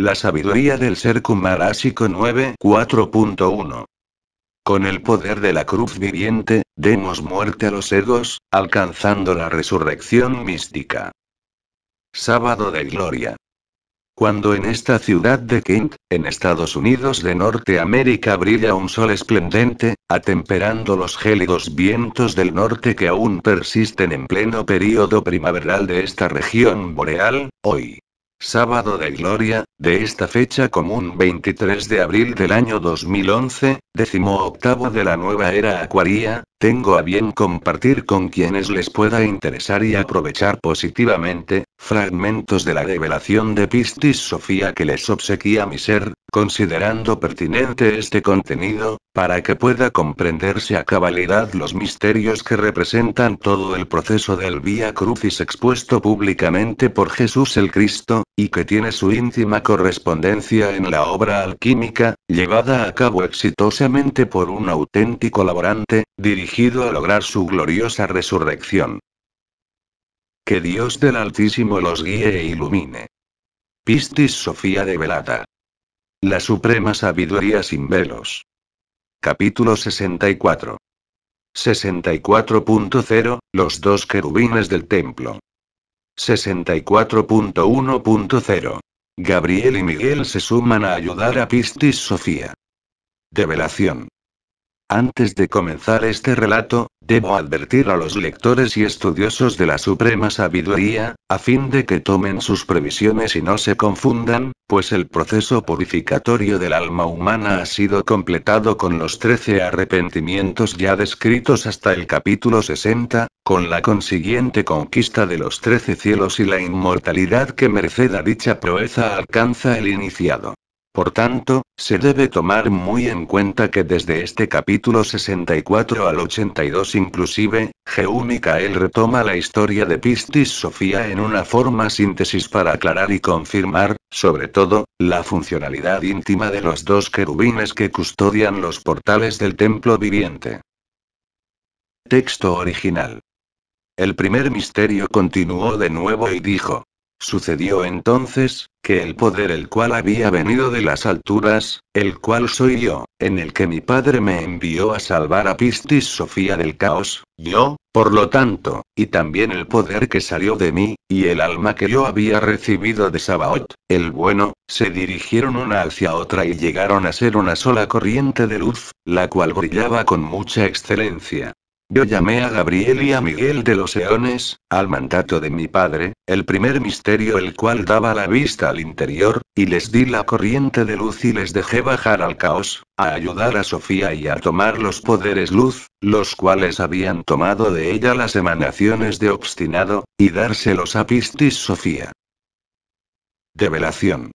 La sabiduría del ser Kumarásico 9 4.1 con el poder de la cruz viviente, demos muerte a los egos, alcanzando la resurrección mística. Sábado de Gloria. Cuando en esta ciudad de Kent, en Estados Unidos de Norteamérica brilla un sol esplendente, atemperando los gélidos vientos del norte que aún persisten en pleno período primaveral de esta región boreal, hoy, Sábado de Gloria, de esta fecha común 23 de abril del año 2011, décimo octavo de la nueva era acuaria, tengo a bien compartir con quienes les pueda interesar y aprovechar positivamente, fragmentos de la revelación de Pistis Sofía que les obsequía mi ser, considerando pertinente este contenido, para que pueda comprenderse a cabalidad los misterios que representan todo el proceso del Vía Crucis expuesto públicamente por Jesús el Cristo, y que tiene su íntima correspondencia en la obra alquímica, llevada a cabo exitosamente por un auténtico laborante, dirigido a lograr su gloriosa resurrección. Que Dios del Altísimo los guíe e ilumine. Pistis Sofía de Velata. La Suprema Sabiduría sin velos. Capítulo 64. 64.0 Los dos querubines del templo. 64.1.0. Gabriel y Miguel se suman a ayudar a Pistis Sofía. Develación. Antes de comenzar este relato, debo advertir a los lectores y estudiosos de la Suprema Sabiduría, a fin de que tomen sus previsiones y no se confundan, pues el proceso purificatorio del alma humana ha sido completado con los trece arrepentimientos ya descritos hasta el capítulo 60, con la consiguiente conquista de los trece cielos y la inmortalidad que merced a dicha proeza alcanza el iniciado. Por tanto, se debe tomar muy en cuenta que desde este capítulo 64 al 82 inclusive, Jeú Micael retoma la historia de Pistis Sofía en una forma síntesis para aclarar y confirmar, sobre todo, la funcionalidad íntima de los dos querubines que custodian los portales del templo viviente. Texto original. El primer misterio continuó de nuevo y dijo, Sucedió entonces, que el poder el cual había venido de las alturas, el cual soy yo, en el que mi padre me envió a salvar a Pistis Sofía del caos, yo, por lo tanto, y también el poder que salió de mí, y el alma que yo había recibido de Sabaoth, el bueno, se dirigieron una hacia otra y llegaron a ser una sola corriente de luz, la cual brillaba con mucha excelencia. Yo llamé a Gabriel y a Miguel de los Eones, al mandato de mi padre, el primer misterio el cual daba la vista al interior, y les di la corriente de luz y les dejé bajar al caos, a ayudar a Sofía y a tomar los poderes luz, los cuales habían tomado de ella las emanaciones de obstinado, y dárselos a Pistis Sofía. Develación.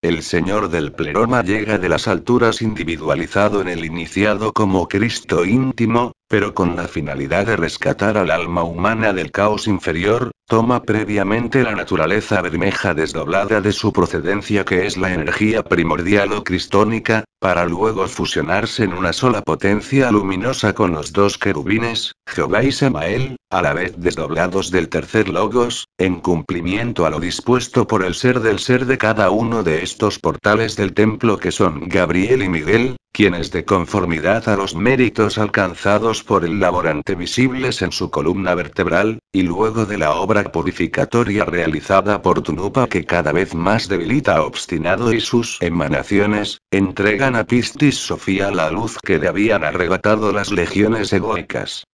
El señor del pleroma llega de las alturas individualizado en el iniciado como Cristo íntimo, pero con la finalidad de rescatar al alma humana del caos inferior, toma previamente la naturaleza bermeja desdoblada de su procedencia que es la energía primordial o cristónica, para luego fusionarse en una sola potencia luminosa con los dos querubines, Jehová y Samael, a la vez desdoblados del tercer logos, en cumplimiento a lo dispuesto por el ser del ser de cada uno de estos portales del templo que son Gabriel y Miguel, quienes de conformidad a los méritos alcanzados por el laborante visibles en su columna vertebral, y luego de la obra purificatoria realizada por Tunupa que cada vez más debilita Obstinado y sus emanaciones, entregan a Pistis Sofía la luz que le habían arrebatado las legiones egoicas.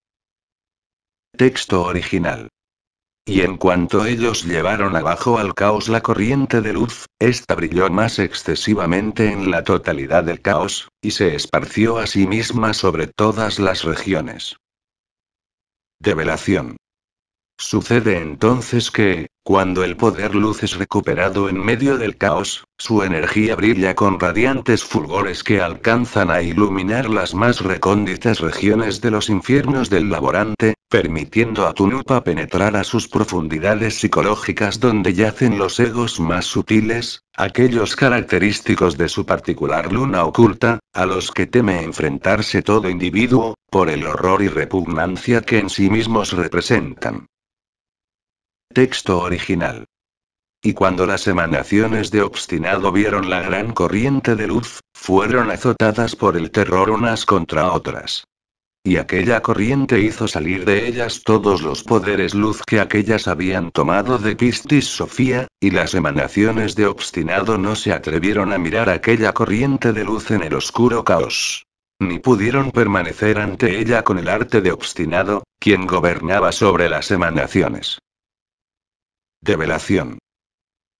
Texto original y en cuanto ellos llevaron abajo al caos la corriente de luz, ésta brilló más excesivamente en la totalidad del caos, y se esparció a sí misma sobre todas las regiones. Develación. Sucede entonces que, cuando el poder luz es recuperado en medio del caos, su energía brilla con radiantes fulgores que alcanzan a iluminar las más recónditas regiones de los infiernos del laborante, permitiendo a Tunupa penetrar a sus profundidades psicológicas donde yacen los egos más sutiles, aquellos característicos de su particular luna oculta, a los que teme enfrentarse todo individuo, por el horror y repugnancia que en sí mismos representan. Texto original. Y cuando las emanaciones de obstinado vieron la gran corriente de luz, fueron azotadas por el terror unas contra otras. Y aquella corriente hizo salir de ellas todos los poderes luz que aquellas habían tomado de Pistis Sofía, y las emanaciones de obstinado no se atrevieron a mirar aquella corriente de luz en el oscuro caos. Ni pudieron permanecer ante ella con el arte de obstinado, quien gobernaba sobre las emanaciones. Develación.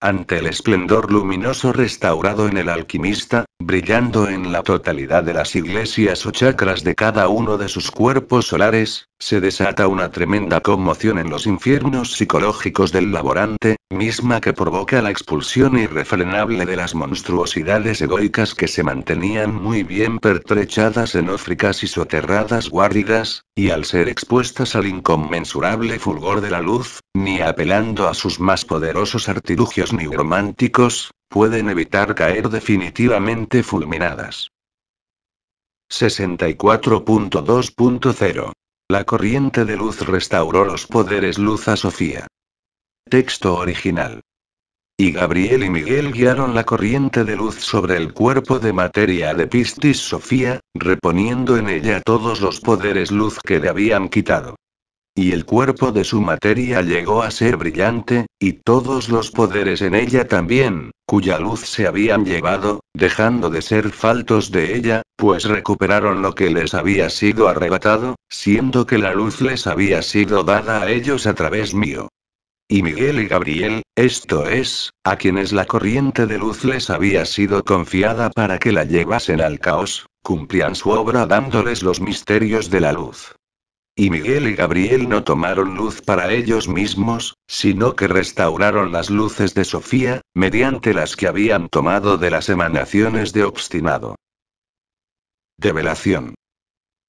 Ante el esplendor luminoso restaurado en el alquimista, brillando en la totalidad de las iglesias o chakras de cada uno de sus cuerpos solares, se desata una tremenda conmoción en los infiernos psicológicos del laborante, misma que provoca la expulsión irrefrenable de las monstruosidades egoicas que se mantenían muy bien pertrechadas en ófricas y soterradas guardidas, y al ser expuestas al inconmensurable fulgor de la luz, ni apelando a sus más poderosos artilugios románticos pueden evitar caer definitivamente fulminadas. 64.2.0. La corriente de luz restauró los poderes luz a Sofía. Texto original. Y Gabriel y Miguel guiaron la corriente de luz sobre el cuerpo de materia de Pistis Sofía, reponiendo en ella todos los poderes luz que le habían quitado. Y el cuerpo de su materia llegó a ser brillante, y todos los poderes en ella también, cuya luz se habían llevado, dejando de ser faltos de ella, pues recuperaron lo que les había sido arrebatado, siendo que la luz les había sido dada a ellos a través mío. Y Miguel y Gabriel, esto es, a quienes la corriente de luz les había sido confiada para que la llevasen al caos, cumplían su obra dándoles los misterios de la luz. Y Miguel y Gabriel no tomaron luz para ellos mismos, sino que restauraron las luces de Sofía, mediante las que habían tomado de las emanaciones de obstinado. Develación.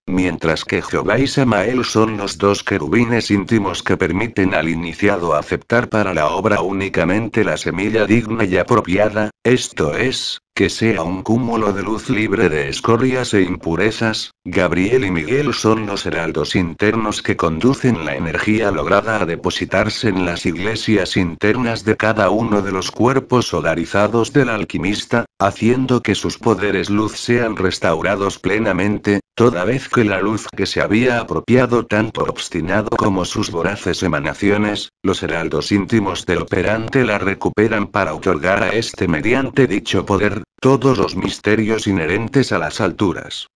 Mientras que Jehová y Samael son los dos querubines íntimos que permiten al iniciado aceptar para la obra únicamente la semilla digna y apropiada, esto es, que sea un cúmulo de luz libre de escorias e impurezas, Gabriel y Miguel son los heraldos internos que conducen la energía lograda a depositarse en las iglesias internas de cada uno de los cuerpos solarizados del alquimista, haciendo que sus poderes luz sean restaurados plenamente, toda vez que la luz que se había apropiado tanto obstinado como sus voraces emanaciones, los heraldos íntimos del operante la recuperan para otorgar a este mediante dicho poder, todos los misterios inherentes a las alturas.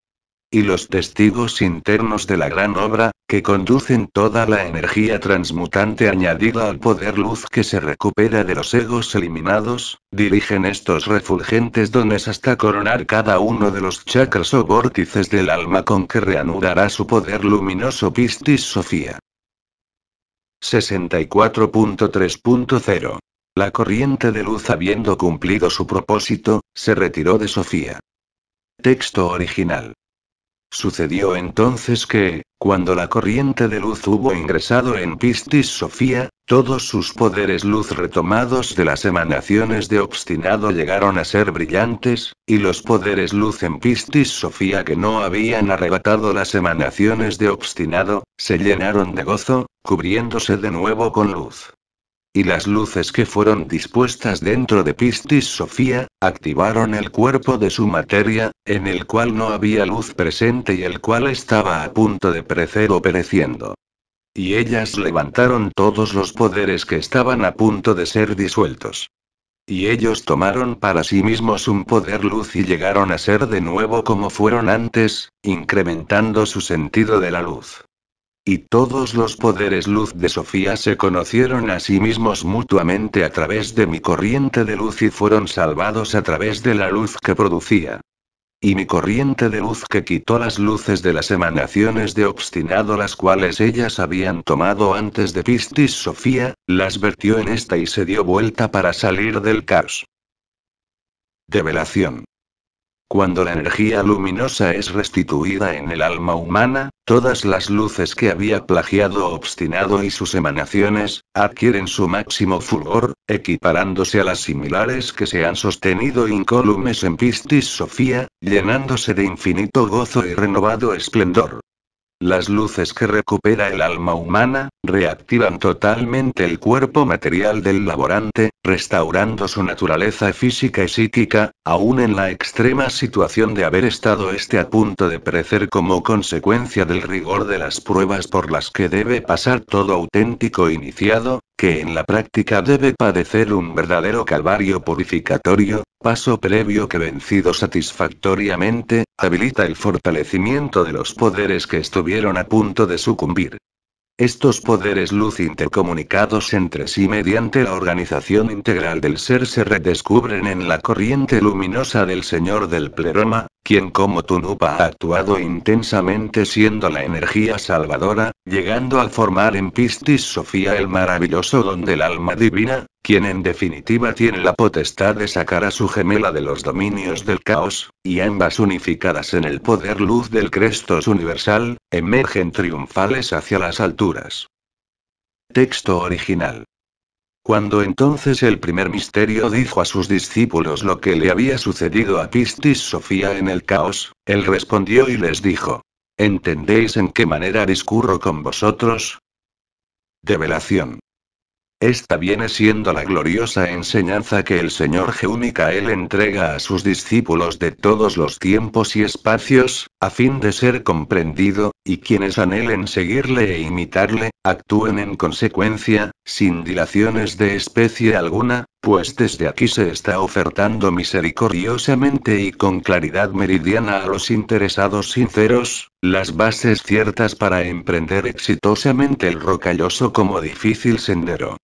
Y los testigos internos de la gran obra, que conducen toda la energía transmutante añadida al poder luz que se recupera de los egos eliminados, dirigen estos refulgentes dones hasta coronar cada uno de los chakras o vórtices del alma con que reanudará su poder luminoso Pistis Sofía. 64.3.0 la corriente de luz habiendo cumplido su propósito, se retiró de Sofía. Texto original. Sucedió entonces que, cuando la corriente de luz hubo ingresado en Pistis Sofía, todos sus poderes luz retomados de las emanaciones de obstinado llegaron a ser brillantes, y los poderes luz en Pistis Sofía que no habían arrebatado las emanaciones de obstinado, se llenaron de gozo, cubriéndose de nuevo con luz y las luces que fueron dispuestas dentro de Pistis Sofía, activaron el cuerpo de su materia, en el cual no había luz presente y el cual estaba a punto de perecer o pereciendo. Y ellas levantaron todos los poderes que estaban a punto de ser disueltos. Y ellos tomaron para sí mismos un poder luz y llegaron a ser de nuevo como fueron antes, incrementando su sentido de la luz. Y todos los poderes luz de Sofía se conocieron a sí mismos mutuamente a través de mi corriente de luz y fueron salvados a través de la luz que producía. Y mi corriente de luz que quitó las luces de las emanaciones de obstinado las cuales ellas habían tomado antes de Pistis Sofía, las vertió en esta y se dio vuelta para salir del caos. Develación. Cuando la energía luminosa es restituida en el alma humana, todas las luces que había plagiado obstinado y sus emanaciones, adquieren su máximo fulgor, equiparándose a las similares que se han sostenido incólumes en Pistis Sofía, llenándose de infinito gozo y renovado esplendor. Las luces que recupera el alma humana, reactivan totalmente el cuerpo material del laborante, restaurando su naturaleza física y psíquica, aún en la extrema situación de haber estado este a punto de perecer como consecuencia del rigor de las pruebas por las que debe pasar todo auténtico iniciado, que en la práctica debe padecer un verdadero calvario purificatorio, paso previo que vencido satisfactoriamente, habilita el fortalecimiento de los poderes que estuvieron a punto de sucumbir. Estos poderes luz intercomunicados entre sí mediante la organización integral del ser se redescubren en la corriente luminosa del Señor del Pleroma, quien como Tunupa ha actuado intensamente siendo la energía salvadora, llegando a formar en Pistis Sofía el maravilloso don el alma divina, quien en definitiva tiene la potestad de sacar a su gemela de los dominios del caos, y ambas unificadas en el poder luz del Crestos Universal, emergen triunfales hacia las alturas. Texto original. Cuando entonces el primer misterio dijo a sus discípulos lo que le había sucedido a Pistis Sofía en el caos, él respondió y les dijo, ¿entendéis en qué manera discurro con vosotros? Develación. Esta viene siendo la gloriosa enseñanza que el Señor él entrega a sus discípulos de todos los tiempos y espacios, a fin de ser comprendido, y quienes anhelen seguirle e imitarle, actúen en consecuencia, sin dilaciones de especie alguna, pues desde aquí se está ofertando misericordiosamente y con claridad meridiana a los interesados sinceros, las bases ciertas para emprender exitosamente el rocalloso como difícil sendero.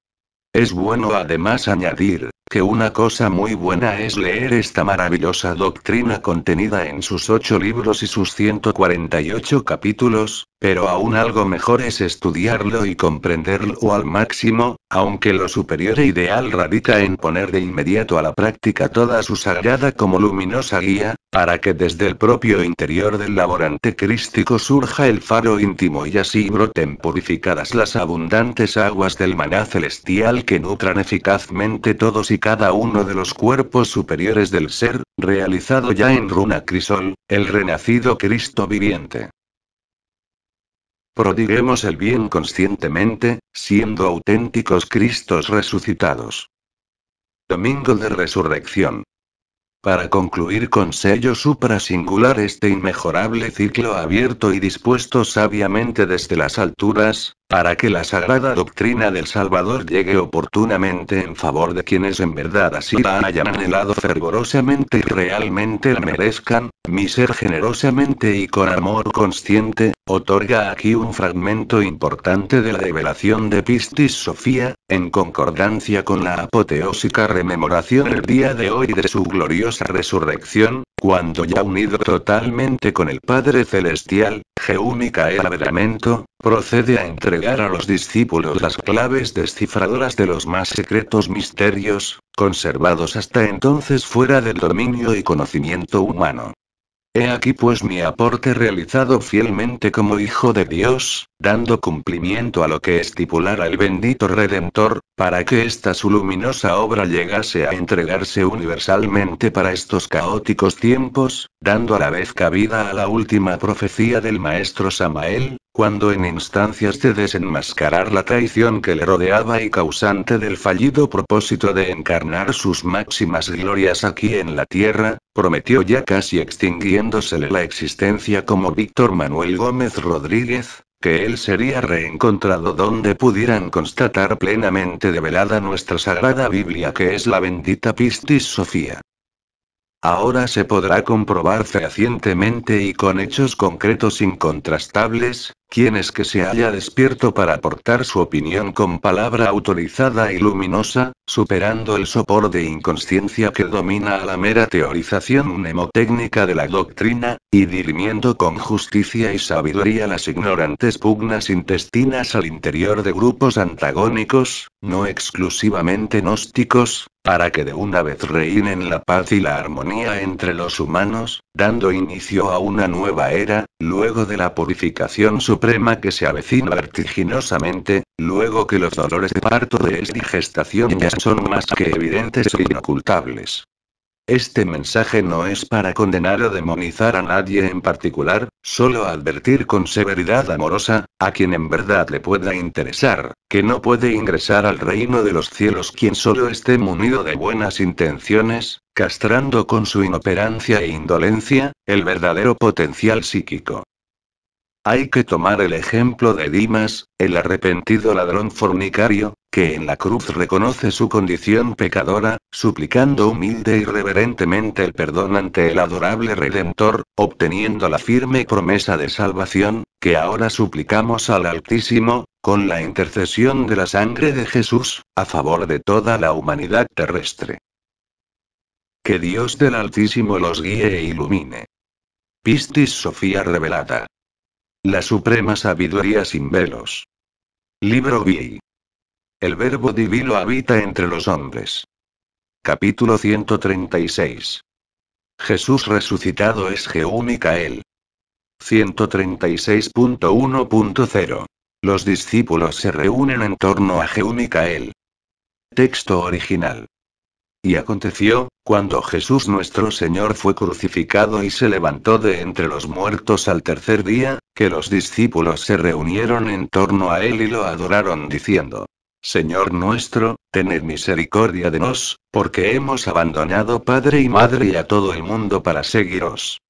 Es bueno además añadir, que una cosa muy buena es leer esta maravillosa doctrina contenida en sus ocho libros y sus 148 capítulos, pero aún algo mejor es estudiarlo y comprenderlo al máximo, aunque lo superior e ideal radica en poner de inmediato a la práctica toda su sagrada como luminosa guía, para que desde el propio interior del laborante crístico surja el faro íntimo y así broten purificadas las abundantes aguas del maná celestial que nutran eficazmente todos y cada uno de los cuerpos superiores del ser, realizado ya en runa crisol, el renacido Cristo viviente. Prodiguemos el bien conscientemente, siendo auténticos Cristos resucitados. Domingo de Resurrección. Para concluir con sello suprasingular este inmejorable ciclo abierto y dispuesto sabiamente desde las alturas, para que la sagrada doctrina del Salvador llegue oportunamente en favor de quienes en verdad así la hayan anhelado fervorosamente y realmente la merezcan, mi ser generosamente y con amor consciente, otorga aquí un fragmento importante de la revelación de Pistis Sofía, en concordancia con la apoteósica rememoración el día de hoy de su gloriosa resurrección, cuando ya unido totalmente con el Padre Celestial, Geúnica el Abramento, procede a entregar a los discípulos las claves descifradoras de los más secretos misterios, conservados hasta entonces fuera del dominio y conocimiento humano. He aquí pues mi aporte realizado fielmente como Hijo de Dios, dando cumplimiento a lo que estipulara el bendito Redentor, para que esta su luminosa obra llegase a entregarse universalmente para estos caóticos tiempos, dando a la vez cabida a la última profecía del Maestro Samael, cuando en instancias de desenmascarar la traición que le rodeaba y causante del fallido propósito de encarnar sus máximas glorias aquí en la tierra, prometió ya casi extinguiéndosele la existencia como Víctor Manuel Gómez Rodríguez, que él sería reencontrado donde pudieran constatar plenamente develada nuestra sagrada Biblia que es la bendita Pistis Sofía. Ahora se podrá comprobar fehacientemente y con hechos concretos incontrastables, quienes que se haya despierto para aportar su opinión con palabra autorizada y luminosa, superando el sopor de inconsciencia que domina a la mera teorización mnemotécnica de la doctrina, y dirimiendo con justicia y sabiduría las ignorantes pugnas intestinas al interior de grupos antagónicos, no exclusivamente gnósticos, para que de una vez reinen la paz y la armonía entre los humanos, dando inicio a una nueva era, luego de la purificación superior que se avecina vertiginosamente, luego que los dolores de parto de esta gestación ya son más que evidentes e inocultables. Este mensaje no es para condenar o demonizar a nadie en particular, solo advertir con severidad amorosa, a quien en verdad le pueda interesar, que no puede ingresar al reino de los cielos quien solo esté munido de buenas intenciones, castrando con su inoperancia e indolencia, el verdadero potencial psíquico. Hay que tomar el ejemplo de Dimas, el arrepentido ladrón fornicario, que en la cruz reconoce su condición pecadora, suplicando humilde y reverentemente el perdón ante el adorable Redentor, obteniendo la firme promesa de salvación, que ahora suplicamos al Altísimo, con la intercesión de la sangre de Jesús, a favor de toda la humanidad terrestre. Que Dios del Altísimo los guíe e ilumine. Pistis Sofía Revelada. La Suprema Sabiduría sin velos. Libro VI. El Verbo Divino habita entre los hombres. Capítulo 136. Jesús resucitado es Geúnicael. 136.1.0. Los discípulos se reúnen en torno a Geúnicael. Texto original. Y aconteció, cuando Jesús nuestro Señor fue crucificado y se levantó de entre los muertos al tercer día, que los discípulos se reunieron en torno a él y lo adoraron diciendo, Señor nuestro, tened misericordia de nos, porque hemos abandonado padre y madre y a todo el mundo para seguiros.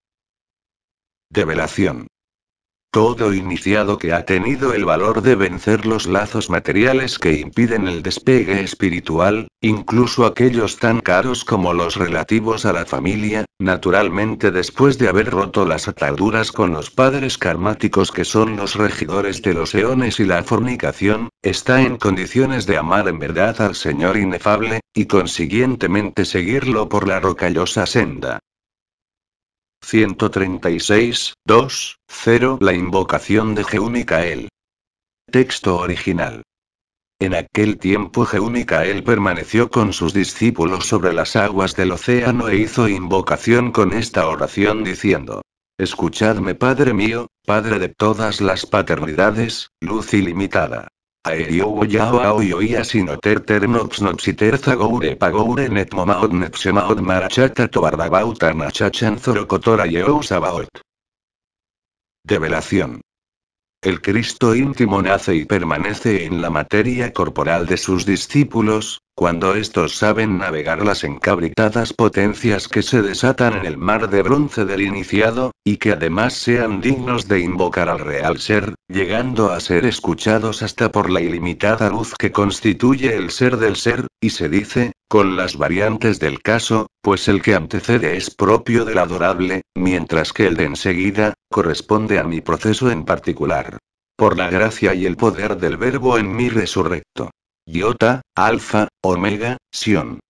Develación. Todo iniciado que ha tenido el valor de vencer los lazos materiales que impiden el despegue espiritual, incluso aquellos tan caros como los relativos a la familia, naturalmente después de haber roto las ataduras con los padres karmáticos que son los regidores de los eones y la fornicación, está en condiciones de amar en verdad al Señor inefable, y consiguientemente seguirlo por la rocallosa senda. 136, 2, 0 La invocación de Jeúnicael. Texto original. En aquel tiempo Jeúnicael permaneció con sus discípulos sobre las aguas del océano e hizo invocación con esta oración diciendo, Escuchadme Padre mío, Padre de todas las paternidades, luz ilimitada. Aerio Yava sinoter ter nox terza goure pagoure net momaot nepsemaot marachata tobardabauta nachachan zorocotora yeousabaot. Develación. El Cristo íntimo nace y permanece en la materia corporal de sus discípulos, cuando estos saben navegar las encabritadas potencias que se desatan en el mar de bronce del iniciado, y que además sean dignos de invocar al real ser, llegando a ser escuchados hasta por la ilimitada luz que constituye el ser del ser, y se dice, con las variantes del caso, pues el que antecede es propio del adorable, mientras que el de enseguida, corresponde a mi proceso en particular. Por la gracia y el poder del verbo en mi resurrecto. Iota, Alfa, Omega, Sion.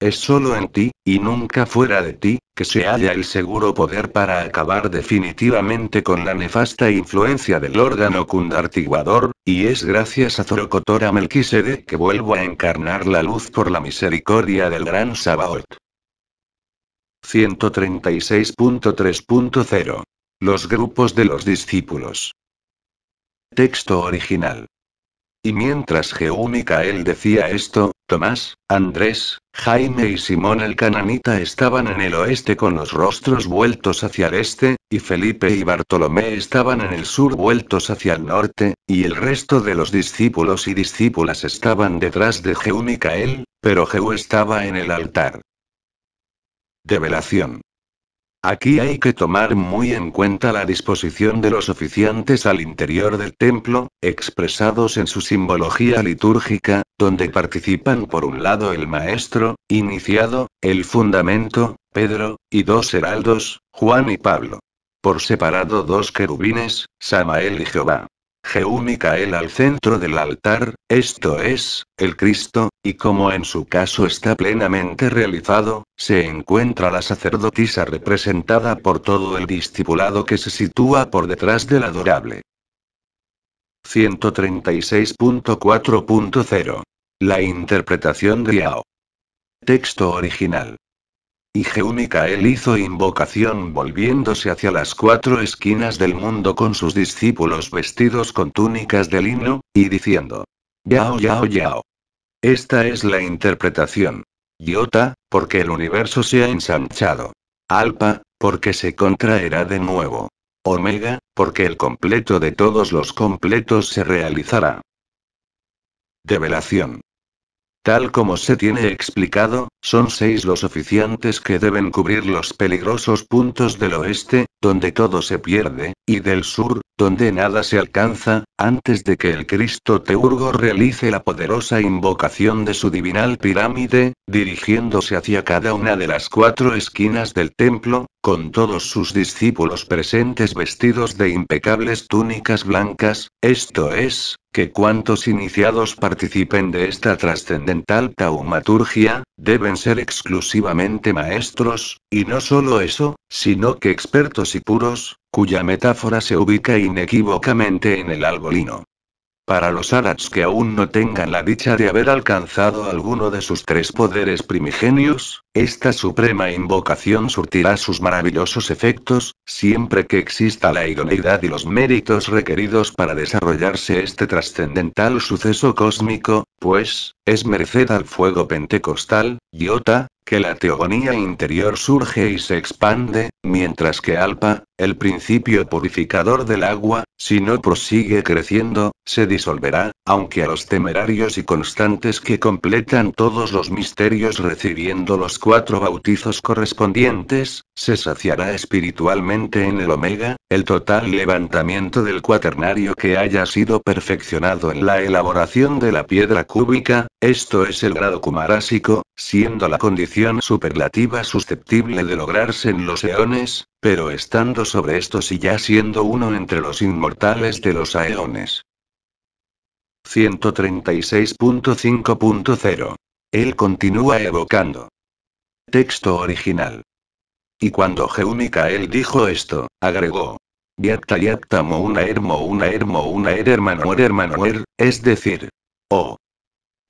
Es solo en ti, y nunca fuera de ti, que se halla el seguro poder para acabar definitivamente con la nefasta influencia del órgano cundartiguador, y es gracias a Zorocotora Melquisede que vuelvo a encarnar la luz por la misericordia del gran Sabaoth. 136.3.0. Los grupos de los discípulos. Texto original. Y mientras Jehú Micael decía esto, Tomás, Andrés, Jaime y Simón el cananita estaban en el oeste con los rostros vueltos hacia el este, y Felipe y Bartolomé estaban en el sur vueltos hacia el norte, y el resto de los discípulos y discípulas estaban detrás de Jehú Micael, pero Jehú estaba en el altar. Develación. Aquí hay que tomar muy en cuenta la disposición de los oficiantes al interior del templo, expresados en su simbología litúrgica, donde participan por un lado el maestro, iniciado, el fundamento, Pedro, y dos heraldos, Juan y Pablo. Por separado dos querubines, Samael y Jehová. Jehú Micael al centro del altar, esto es, el Cristo, y como en su caso está plenamente realizado, se encuentra la sacerdotisa representada por todo el discipulado que se sitúa por detrás del adorable. 136.4.0. La interpretación de Yao. Texto original. Y él hizo invocación volviéndose hacia las cuatro esquinas del mundo con sus discípulos vestidos con túnicas de lino, y diciendo, Yao Yao Yao. Esta es la interpretación. Iota, porque el universo se ha ensanchado. Alpa, porque se contraerá de nuevo. Omega, porque el completo de todos los completos se realizará. Develación. Tal como se tiene explicado, son seis los oficiantes que deben cubrir los peligrosos puntos del oeste, donde todo se pierde, y del sur, donde nada se alcanza, antes de que el Cristo Teurgo realice la poderosa invocación de su divinal pirámide, dirigiéndose hacia cada una de las cuatro esquinas del templo, con todos sus discípulos presentes vestidos de impecables túnicas blancas, esto es, que cuantos iniciados participen de esta trascendental taumaturgia, deben ser exclusivamente maestros, y no solo eso, sino que expertos y puros, cuya metáfora se ubica inequívocamente en el albolino. Para los Arats que aún no tengan la dicha de haber alcanzado alguno de sus tres poderes primigenios, esta suprema invocación surtirá sus maravillosos efectos, siempre que exista la idoneidad y los méritos requeridos para desarrollarse este trascendental suceso cósmico, pues, es merced al fuego pentecostal, Iota, que la teogonía interior surge y se expande, mientras que Alpa, el principio purificador del agua, si no prosigue creciendo, se disolverá, aunque a los temerarios y constantes que completan todos los misterios recibiendo los cuatro bautizos correspondientes, se saciará espiritualmente en el omega, el total levantamiento del cuaternario que haya sido perfeccionado en la elaboración de la piedra cúbica, esto es el grado kumarásico, siendo la condición superlativa susceptible de lograrse en los eones, pero estando sobre estos y ya siendo uno entre los inmortales de los aeones. 136.5.0. Él continúa evocando. Texto original. Y cuando él dijo esto, agregó. Yapta yapta mo una hermo una hermo una her hermano er, er, es decir. Oh,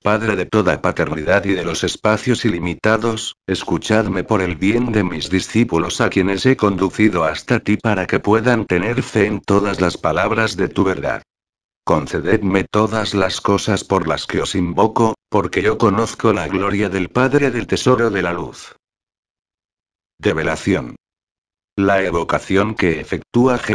Padre de toda paternidad y de los espacios ilimitados, escuchadme por el bien de mis discípulos a quienes he conducido hasta ti para que puedan tener fe en todas las palabras de tu verdad. Concededme todas las cosas por las que os invoco, porque yo conozco la gloria del Padre del Tesoro de la Luz. Develación. La evocación que efectúa g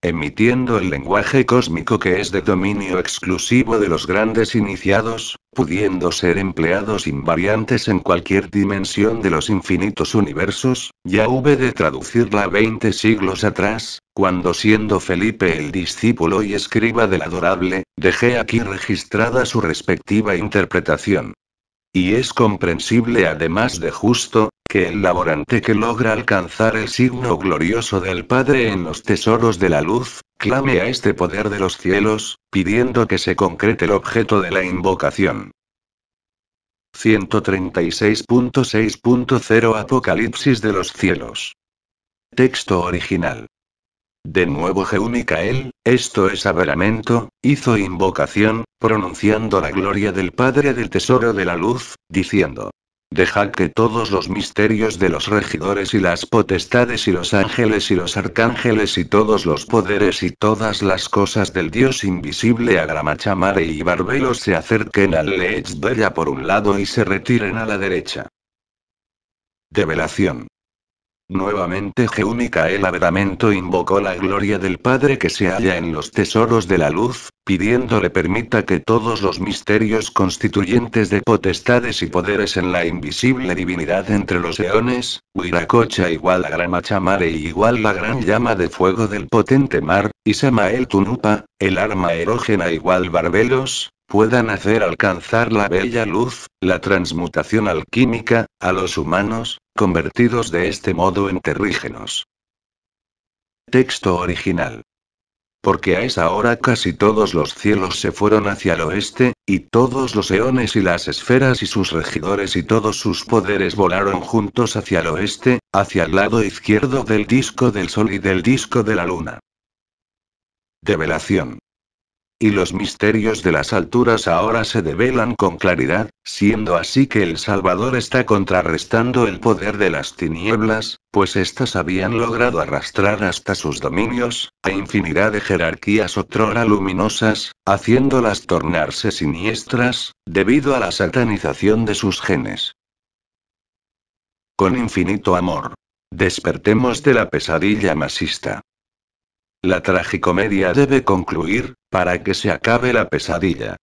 emitiendo el lenguaje cósmico que es de dominio exclusivo de los grandes iniciados, pudiendo ser empleados invariantes en cualquier dimensión de los infinitos universos, ya hube de traducirla 20 siglos atrás, cuando siendo Felipe el discípulo y escriba del adorable, dejé aquí registrada su respectiva interpretación. Y es comprensible además de justo, que el laborante que logra alcanzar el signo glorioso del Padre en los tesoros de la luz, clame a este poder de los cielos, pidiendo que se concrete el objeto de la invocación. 136.6.0 Apocalipsis de los cielos. Texto original. De nuevo Geúnicael, esto es averamento, hizo invocación, pronunciando la gloria del Padre del Tesoro de la Luz, diciendo, Deja que todos los misterios de los regidores y las potestades y los ángeles y los arcángeles y todos los poderes y todas las cosas del Dios invisible Agramachamare y barbelo se acerquen al Bella por un lado y se retiren a la derecha. Develación. Nuevamente el Averamento invocó la gloria del Padre que se halla en los tesoros de la luz, pidiéndole permita que todos los misterios constituyentes de potestades y poderes en la invisible divinidad entre los eones, Huiracocha igual a gran Machamare igual la gran llama de fuego del potente mar, y Samael Tunupa, el arma erógena igual Barbelos, puedan hacer alcanzar la bella luz, la transmutación alquímica, a los humanos, convertidos de este modo en terrígenos. Texto original. Porque a esa hora casi todos los cielos se fueron hacia el oeste, y todos los eones y las esferas y sus regidores y todos sus poderes volaron juntos hacia el oeste, hacia el lado izquierdo del disco del sol y del disco de la luna. Develación y los misterios de las alturas ahora se develan con claridad, siendo así que el Salvador está contrarrestando el poder de las tinieblas, pues éstas habían logrado arrastrar hasta sus dominios, a infinidad de jerarquías otrora luminosas, haciéndolas tornarse siniestras, debido a la satanización de sus genes. Con infinito amor. Despertemos de la pesadilla masista. La tragicomedia debe concluir, para que se acabe la pesadilla.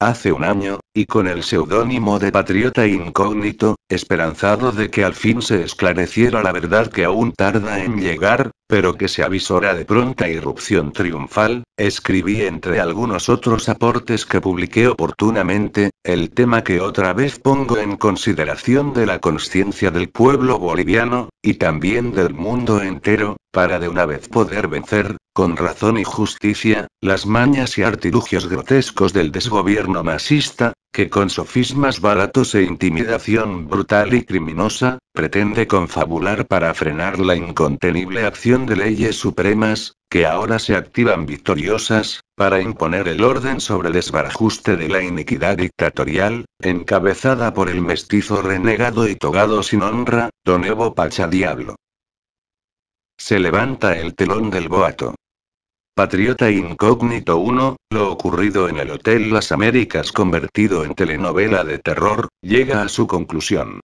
Hace un año, y con el seudónimo de patriota incógnito, esperanzado de que al fin se esclareciera la verdad que aún tarda en llegar, pero que se avisora de pronta irrupción triunfal, escribí entre algunos otros aportes que publiqué oportunamente, el tema que otra vez pongo en consideración de la conciencia del pueblo boliviano, y también del mundo entero, para de una vez poder vencer, con razón y justicia, las mañas y artilugios grotescos del desgobierno masista, que con sofismas baratos e intimidación brutal y criminosa, pretende confabular para frenar la incontenible acción de leyes supremas, que ahora se activan victoriosas, para imponer el orden sobre el desbarajuste de la iniquidad dictatorial, encabezada por el mestizo renegado y togado sin honra, don Evo Pachadiablo. Se levanta el telón del boato. Patriota Incógnito 1, lo ocurrido en el Hotel Las Américas convertido en telenovela de terror, llega a su conclusión.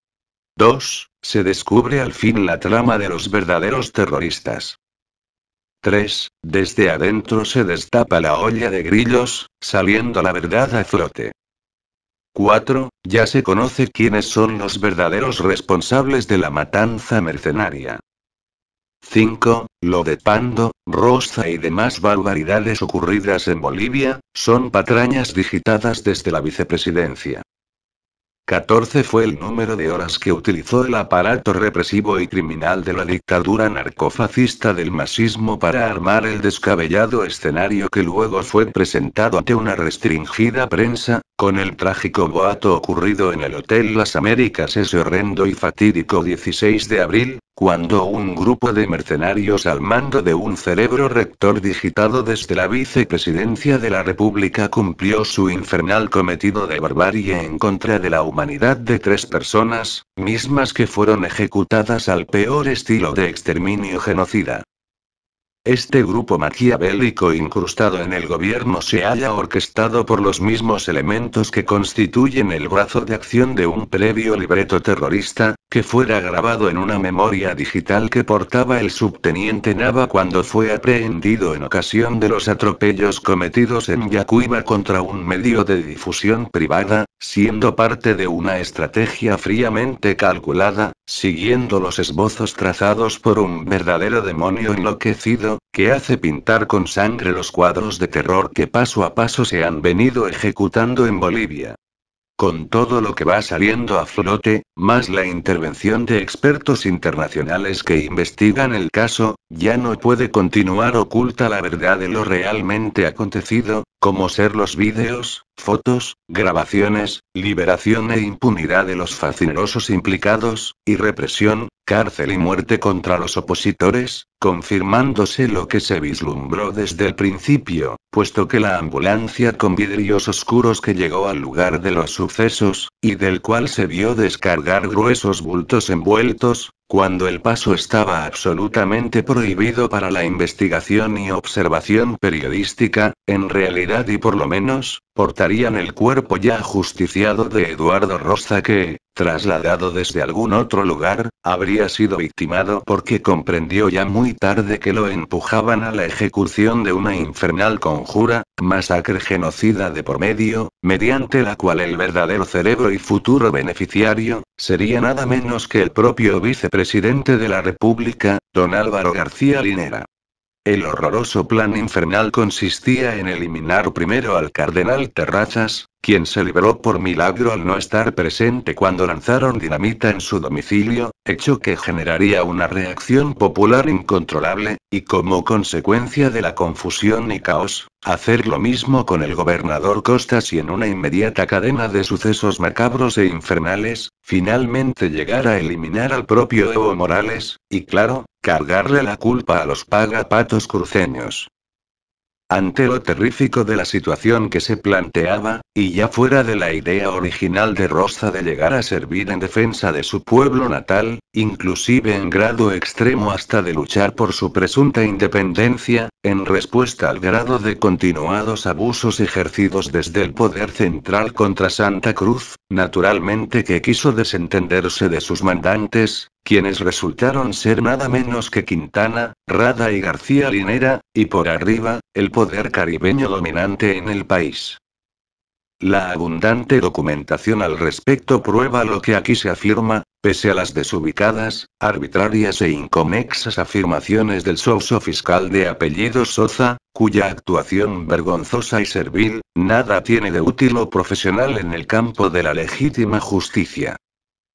2. Se descubre al fin la trama de los verdaderos terroristas. 3. Desde adentro se destapa la olla de grillos, saliendo la verdad a flote. 4. Ya se conoce quiénes son los verdaderos responsables de la matanza mercenaria. 5. Lo de Pando, Rosa y demás barbaridades ocurridas en Bolivia, son patrañas digitadas desde la vicepresidencia. 14 fue el número de horas que utilizó el aparato represivo y criminal de la dictadura narcofascista del masismo para armar el descabellado escenario que luego fue presentado ante una restringida prensa, con el trágico boato ocurrido en el Hotel Las Américas ese horrendo y fatídico 16 de abril, cuando un grupo de mercenarios al mando de un cerebro rector digitado desde la vicepresidencia de la República cumplió su infernal cometido de barbarie en contra de la humanidad de tres personas, mismas que fueron ejecutadas al peor estilo de exterminio genocida. Este grupo maquiavélico incrustado en el gobierno se halla orquestado por los mismos elementos que constituyen el brazo de acción de un previo libreto terrorista, que fuera grabado en una memoria digital que portaba el subteniente Nava cuando fue aprehendido en ocasión de los atropellos cometidos en Yacuiba contra un medio de difusión privada, siendo parte de una estrategia fríamente calculada, siguiendo los esbozos trazados por un verdadero demonio enloquecido, que hace pintar con sangre los cuadros de terror que paso a paso se han venido ejecutando en Bolivia con todo lo que va saliendo a flote, más la intervención de expertos internacionales que investigan el caso, ya no puede continuar oculta la verdad de lo realmente acontecido, como ser los vídeos, fotos, grabaciones, liberación e impunidad de los fascinosos implicados, y represión, cárcel y muerte contra los opositores, confirmándose lo que se vislumbró desde el principio, puesto que la ambulancia con vidrios oscuros que llegó al lugar de los sucesos, y del cual se vio descargar gruesos bultos envueltos, cuando el paso estaba absolutamente prohibido para la investigación y observación periodística, en realidad y por lo menos, portarían el cuerpo ya justiciado de Eduardo Rosa que, trasladado desde algún otro lugar, habría sido victimado porque comprendió ya muy tarde que lo empujaban a la ejecución de una infernal conjura, masacre genocida de por medio, mediante la cual el verdadero cerebro y futuro beneficiario, sería nada menos que el propio vicepresidente de la República, don Álvaro García Linera. El horroroso plan infernal consistía en eliminar primero al cardenal Terrazas, quien se libró por milagro al no estar presente cuando lanzaron dinamita en su domicilio, hecho que generaría una reacción popular incontrolable, y como consecuencia de la confusión y caos, hacer lo mismo con el gobernador Costas y en una inmediata cadena de sucesos macabros e infernales, finalmente llegar a eliminar al propio Evo Morales, y claro, cargarle la culpa a los pagapatos cruceños. Ante lo terrífico de la situación que se planteaba, y ya fuera de la idea original de Rosa de llegar a servir en defensa de su pueblo natal, inclusive en grado extremo hasta de luchar por su presunta independencia, en respuesta al grado de continuados abusos ejercidos desde el poder central contra Santa Cruz, naturalmente que quiso desentenderse de sus mandantes, quienes resultaron ser nada menos que Quintana, Rada y García Linera, y por arriba, el poder caribeño dominante en el país. La abundante documentación al respecto prueba lo que aquí se afirma, pese a las desubicadas, arbitrarias e inconexas afirmaciones del soso fiscal de apellido Soza, cuya actuación vergonzosa y servil, nada tiene de útil o profesional en el campo de la legítima justicia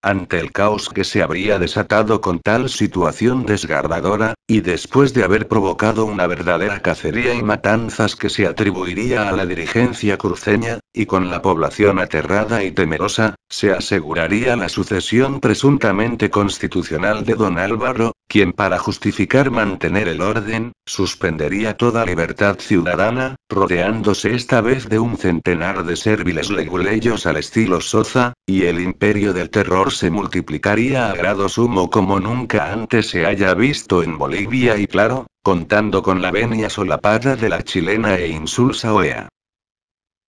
ante el caos que se habría desatado con tal situación desgarradora, y después de haber provocado una verdadera cacería y matanzas que se atribuiría a la dirigencia cruceña, y con la población aterrada y temerosa, se aseguraría la sucesión presuntamente constitucional de don Álvaro, quien para justificar mantener el orden, suspendería toda libertad ciudadana, rodeándose esta vez de un centenar de serviles leguleyos al estilo Soza, y el imperio del terror se multiplicaría a grado sumo como nunca antes se haya visto en Bolivia y claro, contando con la venia solapada de la chilena e insulsa OEA.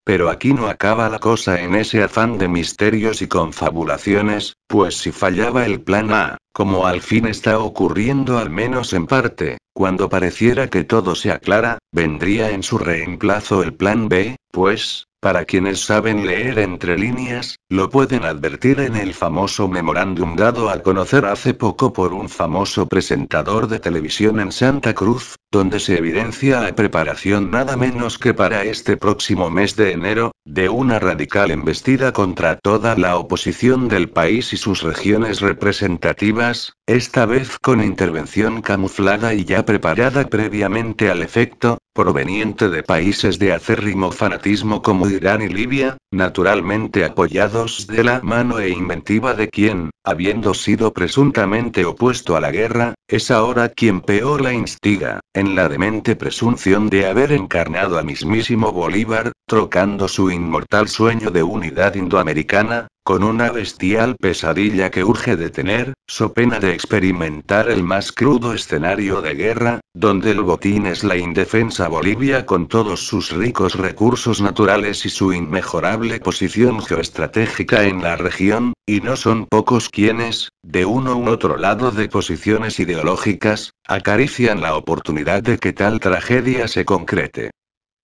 Pero aquí no acaba la cosa en ese afán de misterios y confabulaciones, pues si fallaba el plan A, como al fin está ocurriendo al menos en parte, cuando pareciera que todo se aclara, vendría en su reemplazo el plan B, pues, para quienes saben leer entre líneas, lo pueden advertir en el famoso memorándum dado a conocer hace poco por un famoso presentador de televisión en Santa Cruz, donde se evidencia la preparación nada menos que para este próximo mes de enero, de una radical embestida contra toda la oposición del país y sus regiones representativas, esta vez con intervención camuflada y ya preparada previamente al efecto, proveniente de países de acérrimo fanatismo como Irán y Libia, naturalmente apoyados de la mano e inventiva de quien, habiendo sido presuntamente opuesto a la guerra, es ahora quien peor la instiga, en la demente presunción de haber encarnado a mismísimo Bolívar, trocando su inmortal sueño de unidad indoamericana, con una bestial pesadilla que urge detener, so pena de experimentar el más crudo escenario de guerra, donde el botín es la indefensa Bolivia con todos sus ricos recursos naturales y su inmejorable posición geoestratégica en la región, y no son pocos quienes, de uno u otro lado de posiciones ideológicas, acarician la oportunidad de que tal tragedia se concrete.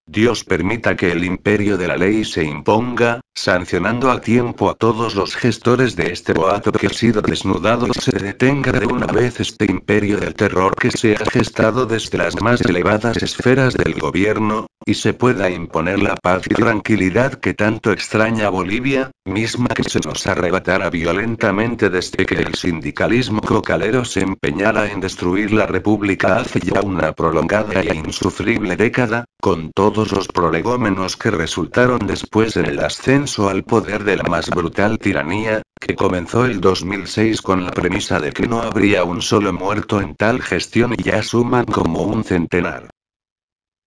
Dios permita que el imperio de la ley se imponga, sancionando a tiempo a todos los gestores de este boato que ha sido desnudado y se detenga de una vez este imperio del terror que se ha gestado desde las más elevadas esferas del gobierno, y se pueda imponer la paz y tranquilidad que tanto extraña Bolivia, misma que se nos arrebatara violentamente desde que el sindicalismo cocalero se empeñara en destruir la República hace ya una prolongada e insufrible década, con todos los prolegómenos que resultaron después en el ascenso al poder de la más brutal tiranía, que comenzó el 2006 con la premisa de que no habría un solo muerto en tal gestión y ya suman como un centenar.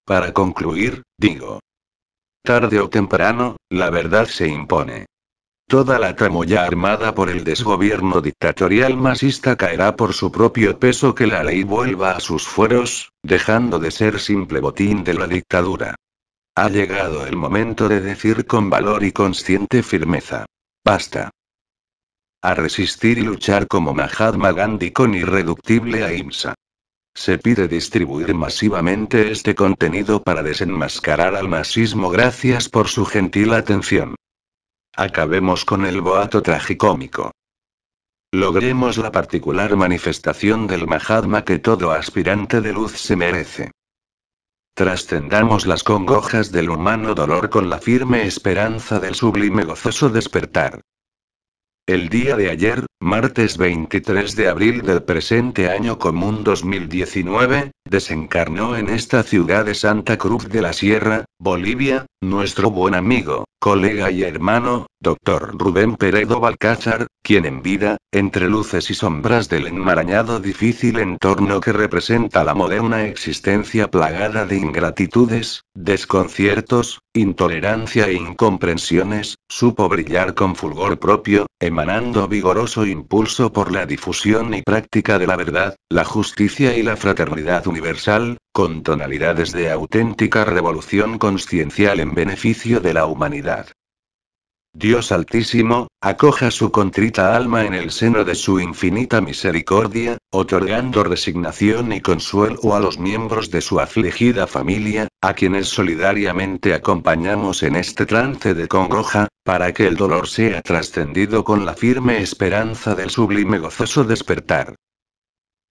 Para concluir, digo. Tarde o temprano, la verdad se impone. Toda la tramoya armada por el desgobierno dictatorial masista caerá por su propio peso que la ley vuelva a sus fueros, dejando de ser simple botín de la dictadura. Ha llegado el momento de decir con valor y consciente firmeza. Basta. A resistir y luchar como Mahatma Gandhi con irreductible ahimsa. Se pide distribuir masivamente este contenido para desenmascarar al masismo gracias por su gentil atención. Acabemos con el boato tragicómico. Logremos la particular manifestación del Mahatma que todo aspirante de luz se merece. Trascendamos las congojas del humano dolor con la firme esperanza del sublime gozoso despertar. El día de ayer, martes 23 de abril del presente año común 2019, desencarnó en esta ciudad de Santa Cruz de la Sierra, Bolivia, nuestro buen amigo, colega y hermano, doctor Rubén Peredo Balcázar, quien en vida, entre luces y sombras del enmarañado difícil entorno que representa la moderna existencia plagada de ingratitudes, desconciertos, intolerancia e incomprensiones, supo brillar con fulgor propio, emanando vigoroso impulso por la difusión y práctica de la verdad, la justicia y la fraternidad universal, con tonalidades de auténtica revolución consciencial en beneficio de la humanidad. Dios Altísimo, acoja su contrita alma en el seno de su infinita misericordia, otorgando resignación y consuelo a los miembros de su afligida familia, a quienes solidariamente acompañamos en este trance de congoja, para que el dolor sea trascendido con la firme esperanza del sublime gozoso despertar.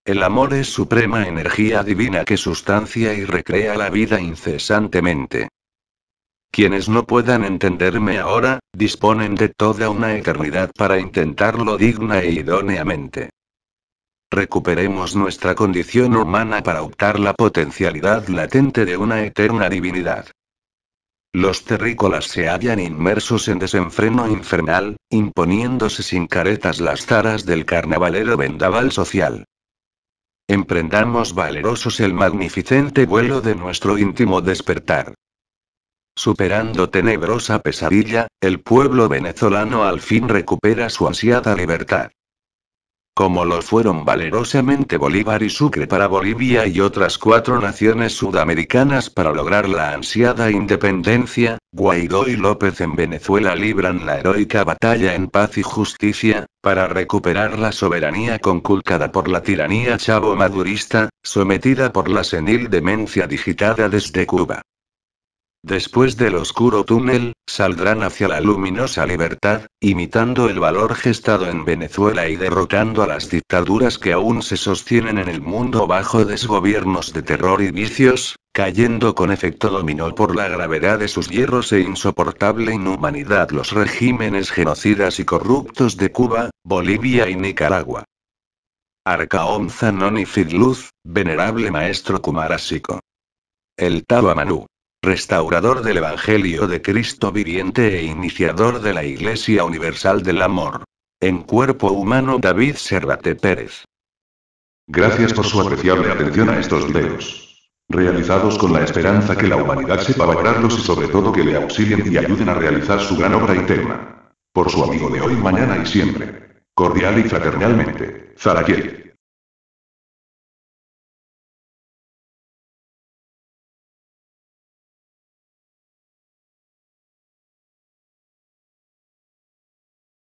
El amor es suprema energía divina que sustancia y recrea la vida incesantemente. Quienes no puedan entenderme ahora, disponen de toda una eternidad para intentarlo digna e idóneamente. Recuperemos nuestra condición humana para optar la potencialidad latente de una eterna divinidad. Los terrícolas se hallan inmersos en desenfreno infernal, imponiéndose sin caretas las zaras del carnavalero vendaval social. Emprendamos valerosos el magnificente vuelo de nuestro íntimo despertar. Superando tenebrosa pesadilla, el pueblo venezolano al fin recupera su ansiada libertad como lo fueron valerosamente Bolívar y Sucre para Bolivia y otras cuatro naciones sudamericanas para lograr la ansiada independencia, Guaidó y López en Venezuela libran la heroica batalla en paz y justicia, para recuperar la soberanía conculcada por la tiranía chavo-madurista, sometida por la senil demencia digitada desde Cuba. Después del oscuro túnel, saldrán hacia la luminosa libertad, imitando el valor gestado en Venezuela y derrotando a las dictaduras que aún se sostienen en el mundo bajo desgobiernos de terror y vicios, cayendo con efecto dominó por la gravedad de sus hierros e insoportable inhumanidad los regímenes genocidas y corruptos de Cuba, Bolivia y Nicaragua. Arcaón Zanoni Fidluz, venerable maestro Kumarásico. El Tabamanú restaurador del Evangelio de Cristo viviente e iniciador de la Iglesia Universal del Amor. En cuerpo humano David Servate Pérez. Gracias por su apreciable atención a estos videos. Realizados con la esperanza que la humanidad sepa valorarlos y sobre todo que le auxilien y ayuden a realizar su gran obra tema. Por su amigo de hoy, mañana y siempre. Cordial y fraternalmente, Zaraquiel.